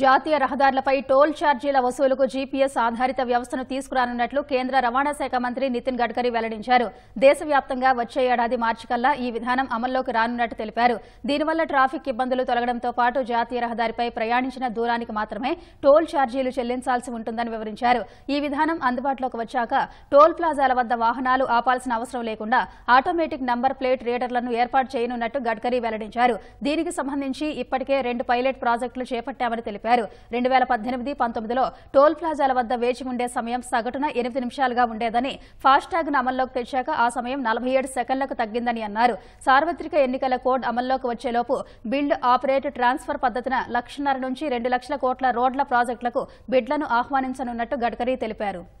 జాతీయ రహదారులపై టోల్ ఛార్జీల వసూలుకు జీపీఎస్ ఆధారిత వ్యవస్థను తీసుకురానున్నట్లు కేంద్ర రవాణా శాఖ మంత్రి నితిన్ గడ్కరీ వెల్లడించారు దేశవ్యాప్తంగా వచ్చే ఏడాది మార్చికల్లా ఈ విధానం అమల్లోకి రానున్నట్టు తెలిపారు దీనివల్ల ట్రాఫిక్ ఇబ్బందులు తొలగడంతో పాటు జాతీయ రహదారిపై ప్రయాణించిన దూరానికి మాత్రమే టోల్ ఛార్జీలు చెల్లించాల్సి ఉంటుందని వివరించారు ఈ విధానం అందుబాటులోకి వచ్చాక టోల్ ప్లాజాల వద్ద వాహనాలు ఆపాల్సిన అవసరం లేకుండా ఆటోమేటిక్ నంబర్ ప్లేట్ రీడర్లను ఏర్పాటు చేయనున్నట్టు గడ్కరీ వెల్లడించారు దీనికి సంబంధించి ఇప్పటికే రెండు పైలట్ ప్రాజెక్టులు చేపట్టామని తెలిపారు తెలిపారు రెండు వేల పద్దెనిమిది పంతొమ్మిదిలో టోల్ ప్లాజాల వద్ద వేచి ఉండే సమయం సగటున ఎనిమిది నిమిషాలుగా ఉండేదని ఫాస్టాగ్ను అమల్లోకి తెచ్చాక ఆ సమయం నలభై ఏడు సెకన్లకు తగ్గిందని అన్నారు సార్వత్రిక ఎన్నికల కోడ్ అమల్లోకి వచ్చేలోపు బిల్డ్ ఆపరేట్ ట్రాన్స్ఫర్ పద్దతిన లక్షన్నర నుంచి రెండు లక్షల కోట్ల రోడ్ల ప్రాజెక్టులకు బిడ్లను ఆహ్వానించనున్నట్టు గడ్కరీ తెలిపారు